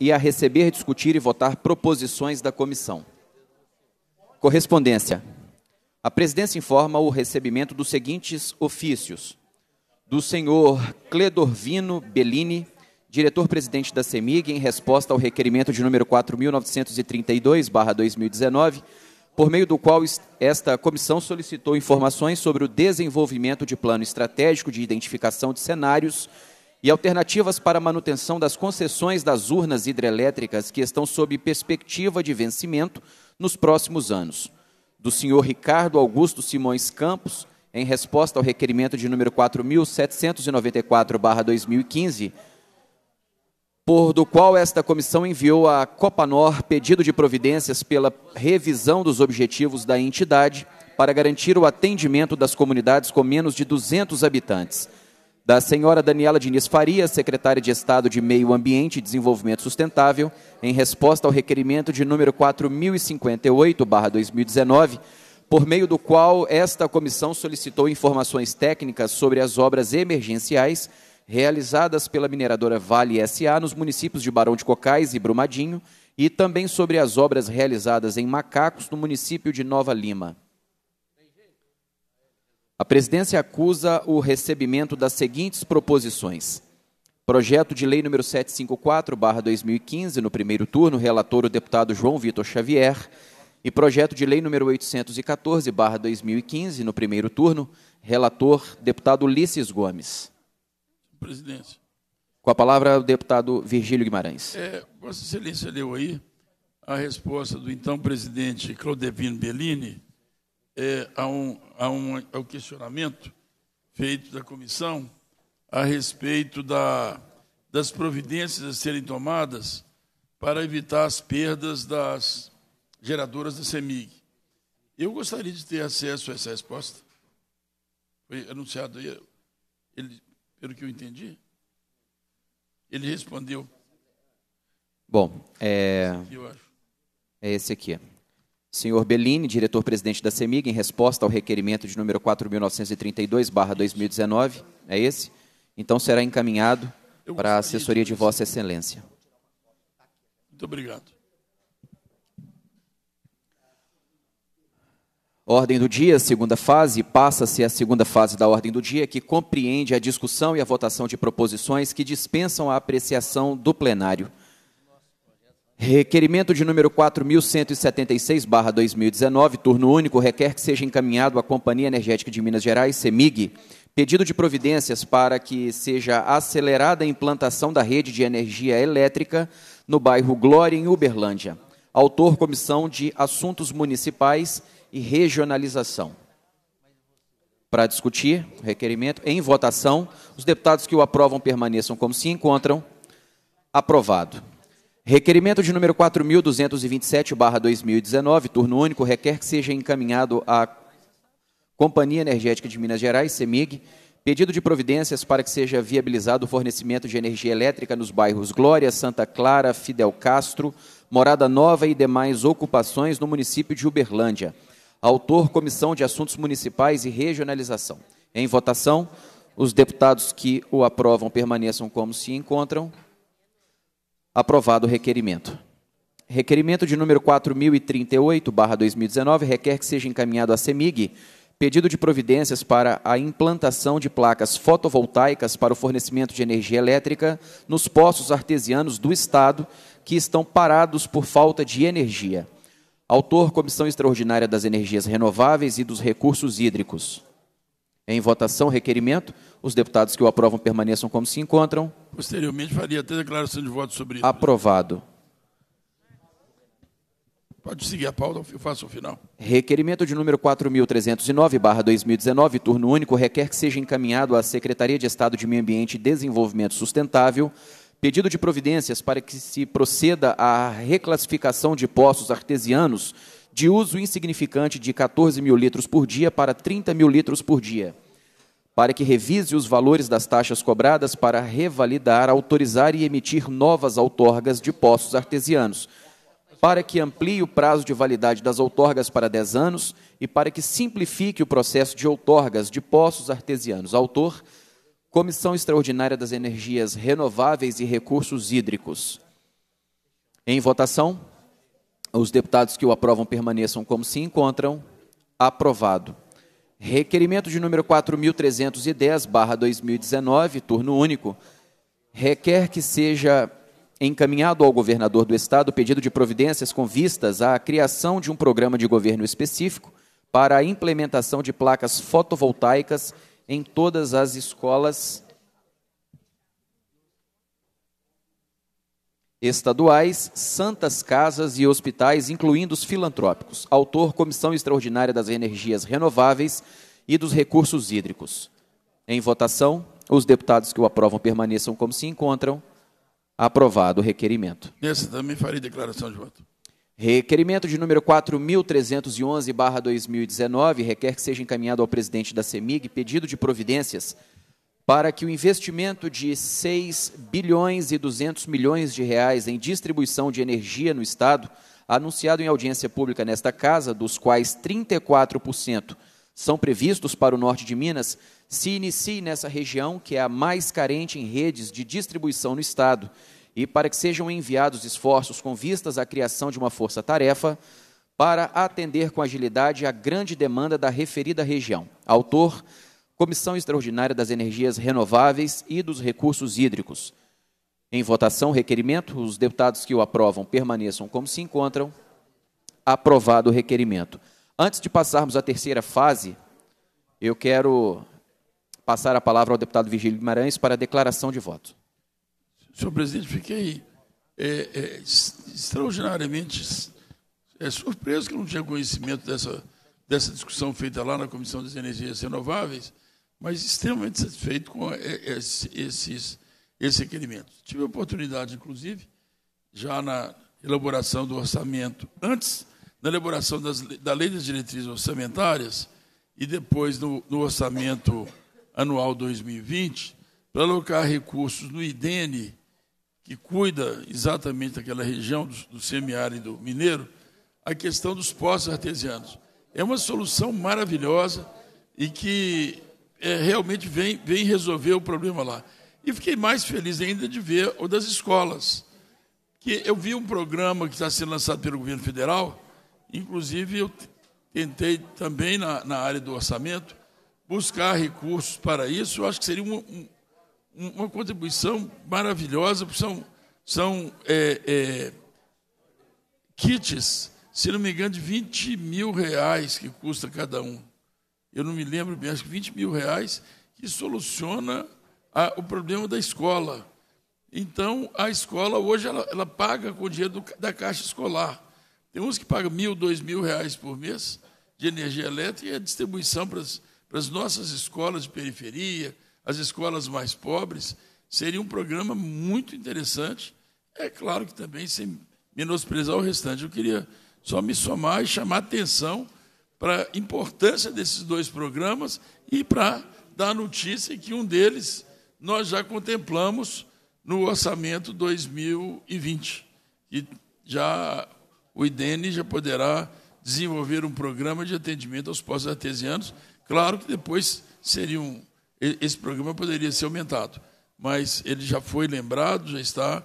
e a receber, discutir e votar proposições da comissão. Correspondência. A presidência informa o recebimento dos seguintes ofícios: do senhor Cledorvino Bellini, diretor-presidente da CEMIG, em resposta ao requerimento de número 4932/2019, por meio do qual esta comissão solicitou informações sobre o desenvolvimento de plano estratégico de identificação de cenários e alternativas para a manutenção das concessões das urnas hidrelétricas que estão sob perspectiva de vencimento nos próximos anos. Do senhor Ricardo Augusto Simões Campos, em resposta ao requerimento de número 4794/2015, por do qual esta comissão enviou à Copanor pedido de providências pela revisão dos objetivos da entidade para garantir o atendimento das comunidades com menos de 200 habitantes da senhora Daniela Diniz Faria, secretária de Estado de Meio Ambiente e Desenvolvimento Sustentável, em resposta ao requerimento de número 4058/2019, por meio do qual esta comissão solicitou informações técnicas sobre as obras emergenciais realizadas pela mineradora Vale SA nos municípios de Barão de Cocais e Brumadinho e também sobre as obras realizadas em Macacos no município de Nova Lima. A presidência acusa o recebimento das seguintes proposições. Projeto de Lei número 754/2015, no primeiro turno, relator o deputado João Vitor Xavier, e projeto de lei número 814/2015, no primeiro turno, relator deputado Ulisses Gomes. Presidência. Com a palavra o deputado Virgílio Guimarães. É, Vossa Excelência leu aí a resposta do então presidente Claudevino Bellini é, a, um, a um, ao questionamento feito da comissão a respeito da, das providências a serem tomadas para evitar as perdas das geradoras da CEMIG. Eu gostaria de ter acesso a essa resposta. Foi anunciado aí, ele, pelo que eu entendi. Ele respondeu. Bom, é. Esse aqui, eu acho. É esse aqui. Senhor Bellini, diretor-presidente da CEMIG, em resposta ao requerimento de número 4.932-2019, é esse? Então será encaminhado para a assessoria de Vossa Excelência. Muito obrigado. Ordem do dia, segunda fase, passa-se a segunda fase da ordem do dia, que compreende a discussão e a votação de proposições que dispensam a apreciação do plenário. Requerimento de número 4176/2019, turno único, requer que seja encaminhado à Companhia Energética de Minas Gerais, CEMIG, pedido de providências para que seja acelerada a implantação da rede de energia elétrica no bairro Glória em Uberlândia. Autor Comissão de Assuntos Municipais e Regionalização. Para discutir o requerimento em votação, os deputados que o aprovam permaneçam como se encontram. Aprovado. Requerimento de número 4.227-2019, turno único, requer que seja encaminhado à Companhia Energética de Minas Gerais, CEMIG, pedido de providências para que seja viabilizado o fornecimento de energia elétrica nos bairros Glória, Santa Clara, Fidel Castro, Morada Nova e demais ocupações no município de Uberlândia. Autor, Comissão de Assuntos Municipais e Regionalização. Em votação, os deputados que o aprovam permaneçam como se encontram. Aprovado o requerimento. Requerimento de número 4038/2019 requer que seja encaminhado à CEMIG pedido de providências para a implantação de placas fotovoltaicas para o fornecimento de energia elétrica nos poços artesianos do estado que estão parados por falta de energia. Autor Comissão Extraordinária das Energias Renováveis e dos Recursos Hídricos. Em votação, requerimento. Os deputados que o aprovam permaneçam como se encontram. Posteriormente faria até declaração de voto sobre isso. Aprovado. Pode seguir a pauta, eu faço o final. Requerimento de número 4.309-2019, turno único, requer que seja encaminhado à Secretaria de Estado de Meio Ambiente e Desenvolvimento Sustentável pedido de providências para que se proceda à reclassificação de poços artesianos de uso insignificante de 14 mil litros por dia para 30 mil litros por dia para que revise os valores das taxas cobradas para revalidar, autorizar e emitir novas outorgas de poços artesianos, para que amplie o prazo de validade das outorgas para 10 anos e para que simplifique o processo de outorgas de poços artesianos. Autor, Comissão Extraordinária das Energias Renováveis e Recursos Hídricos. Em votação, os deputados que o aprovam permaneçam como se encontram. Aprovado. Requerimento de número 4.310, barra 2019, turno único, requer que seja encaminhado ao governador do Estado pedido de providências com vistas à criação de um programa de governo específico para a implementação de placas fotovoltaicas em todas as escolas estaduais, santas casas e hospitais, incluindo os filantrópicos. Autor Comissão Extraordinária das Energias Renováveis e dos Recursos Hídricos. Em votação, os deputados que o aprovam permaneçam como se encontram. Aprovado o requerimento. Nesse também farei declaração de voto. Requerimento de número 4.311, 2019, requer que seja encaminhado ao presidente da CEMIG pedido de providências para que o investimento de 6 bilhões e 200 milhões de reais em distribuição de energia no estado, anunciado em audiência pública nesta casa, dos quais 34% são previstos para o norte de Minas, se inicie nessa região que é a mais carente em redes de distribuição no estado e para que sejam enviados esforços com vistas à criação de uma força-tarefa para atender com agilidade a grande demanda da referida região. Autor Comissão Extraordinária das Energias Renováveis e dos Recursos Hídricos. Em votação, requerimento. Os deputados que o aprovam permaneçam como se encontram. Aprovado o requerimento. Antes de passarmos à terceira fase, eu quero passar a palavra ao deputado Virgílio Guimarães para a declaração de voto. Senhor presidente, fiquei é, é, extraordinariamente é, surpreso que não tinha conhecimento dessa, dessa discussão feita lá na Comissão das Energias Renováveis mas extremamente satisfeito com esse, esses, requerimentos requerimento. Tive a oportunidade, inclusive, já na elaboração do orçamento, antes na elaboração das, da Lei das Diretrizes Orçamentárias e depois no, no orçamento anual 2020, para alocar recursos no IDENE, que cuida exatamente daquela região do, do semiárido mineiro, a questão dos postos artesianos. É uma solução maravilhosa e que é, realmente vem, vem resolver o problema lá. E fiquei mais feliz ainda de ver o das escolas, que eu vi um programa que está sendo lançado pelo governo federal, inclusive eu tentei também na, na área do orçamento buscar recursos para isso, eu acho que seria uma, uma contribuição maravilhosa, porque são, são é, é, kits, se não me engano, de 20 mil reais que custa cada um eu não me lembro bem, acho que 20 mil reais, que soluciona a, o problema da escola. Então, a escola hoje ela, ela paga com o dinheiro do, da caixa escolar. Tem uns que pagam mil, dois mil reais por mês de energia elétrica e a distribuição para as, para as nossas escolas de periferia, as escolas mais pobres. Seria um programa muito interessante. É claro que também sem menosprezar o restante. Eu queria só me somar e chamar a atenção para a importância desses dois programas e para dar notícia que um deles nós já contemplamos no orçamento 2020. E já o IDENE já poderá desenvolver um programa de atendimento aos postos artesianos. Claro que depois seria um, esse programa poderia ser aumentado, mas ele já foi lembrado, já está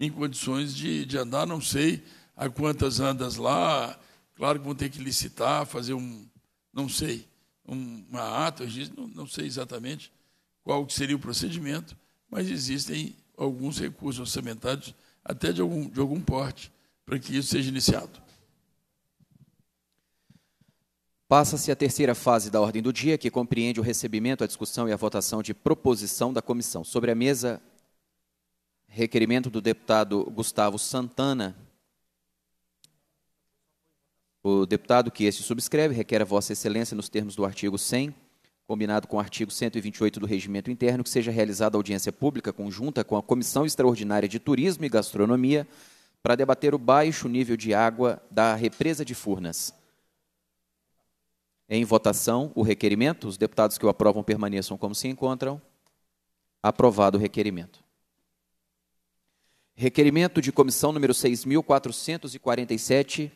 em condições de, de andar, não sei a quantas andas lá, Claro que vão ter que licitar, fazer um, não sei, um, uma ata, não, não sei exatamente qual seria o procedimento, mas existem alguns recursos orçamentários, até de algum, de algum porte, para que isso seja iniciado. Passa-se a terceira fase da ordem do dia, que compreende o recebimento, a discussão e a votação de proposição da comissão. Sobre a mesa, requerimento do deputado Gustavo Santana, o deputado que este subscreve requer a Vossa Excelência, nos termos do artigo 100, combinado com o artigo 128 do Regimento Interno, que seja realizada audiência pública conjunta com a Comissão Extraordinária de Turismo e Gastronomia para debater o baixo nível de água da represa de Furnas. Em votação, o requerimento. Os deputados que o aprovam permaneçam como se encontram. Aprovado o requerimento. Requerimento de comissão número 6.447,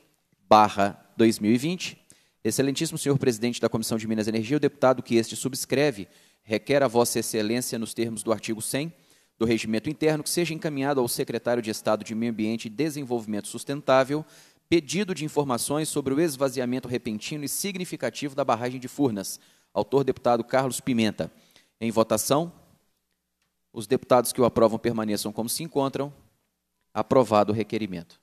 barra 2020. Excelentíssimo senhor presidente da Comissão de Minas e Energia, o deputado que este subscreve requer a vossa excelência nos termos do artigo 100 do regimento interno que seja encaminhado ao secretário de Estado de Meio Ambiente e Desenvolvimento Sustentável pedido de informações sobre o esvaziamento repentino e significativo da barragem de Furnas. Autor deputado Carlos Pimenta. Em votação, os deputados que o aprovam permaneçam como se encontram. Aprovado o requerimento.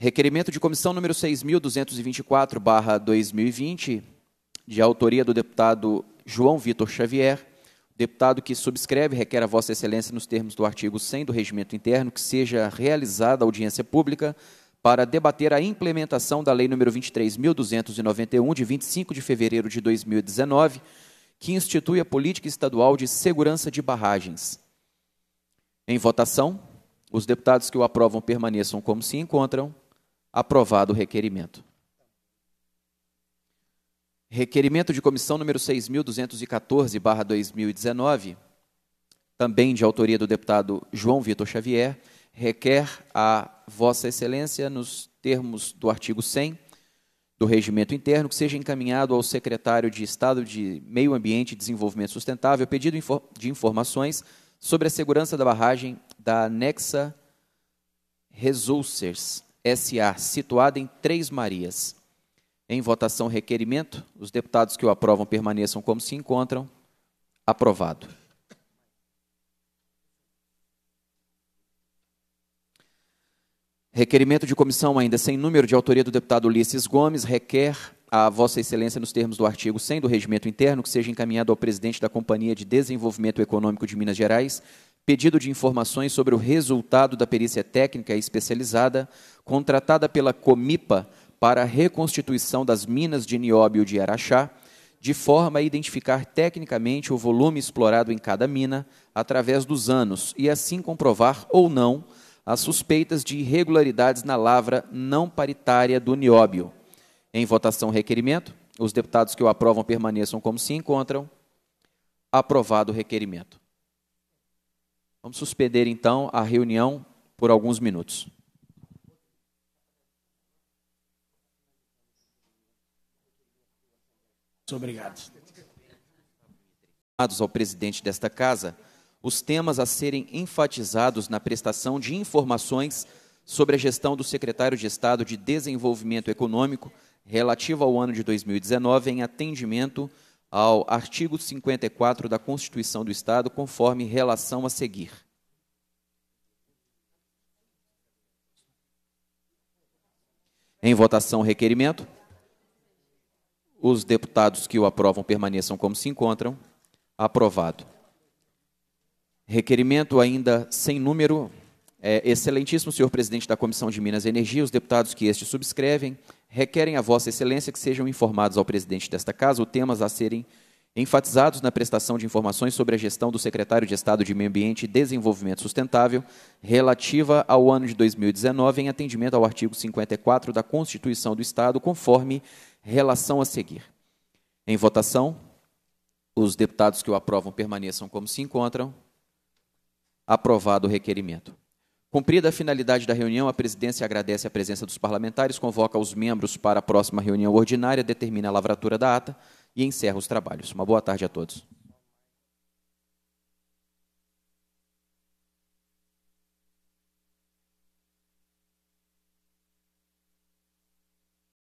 Requerimento de comissão número 6.224-2020, de autoria do deputado João Vitor Xavier. Deputado que subscreve requer a Vossa Excelência, nos termos do artigo 100 do Regimento Interno, que seja realizada audiência pública para debater a implementação da Lei nº 23.291, de 25 de fevereiro de 2019, que institui a Política Estadual de Segurança de Barragens. Em votação, os deputados que o aprovam permaneçam como se encontram aprovado o requerimento. Requerimento de comissão número 6.214-2019, também de autoria do deputado João Vitor Xavier, requer a Vossa Excelência, nos termos do artigo 100 do Regimento Interno, que seja encaminhado ao secretário de Estado de Meio Ambiente e Desenvolvimento Sustentável pedido de informações sobre a segurança da barragem da Nexa Resulcers, S.A., situada em Três Marias. Em votação, requerimento. Os deputados que o aprovam permaneçam como se encontram. Aprovado. Requerimento de comissão ainda sem número de autoria do deputado Ulisses Gomes requer a Vossa Excelência, nos termos do artigo 100 do Regimento Interno, que seja encaminhado ao presidente da Companhia de Desenvolvimento Econômico de Minas Gerais pedido de informações sobre o resultado da perícia técnica especializada contratada pela Comipa para a reconstituição das minas de nióbio de Araxá, de forma a identificar tecnicamente o volume explorado em cada mina através dos anos e assim comprovar ou não as suspeitas de irregularidades na lavra não paritária do nióbio. Em votação requerimento, os deputados que o aprovam permaneçam como se encontram. Aprovado o requerimento. Vamos suspender então a reunião por alguns minutos. Muito obrigado. Ao presidente desta casa, os temas a serem enfatizados na prestação de informações sobre a gestão do secretário de Estado de Desenvolvimento Econômico relativo ao ano de 2019 em atendimento ao artigo 54 da Constituição do Estado, conforme relação a seguir. Em votação, requerimento. Os deputados que o aprovam permaneçam como se encontram. Aprovado. Requerimento ainda sem número. É, excelentíssimo senhor presidente da Comissão de Minas e Energia, os deputados que este subscrevem requerem a Vossa Excelência que sejam informados ao presidente desta casa os temas a serem enfatizados na prestação de informações sobre a gestão do secretário de Estado de Meio Ambiente e Desenvolvimento Sustentável, relativa ao ano de 2019, em atendimento ao artigo 54 da Constituição do Estado, conforme relação a seguir. Em votação, os deputados que o aprovam permaneçam como se encontram. Aprovado o requerimento. Cumprida a finalidade da reunião, a presidência agradece a presença dos parlamentares, convoca os membros para a próxima reunião ordinária, determina a lavratura da ata e encerro os trabalhos. Uma boa tarde a todos.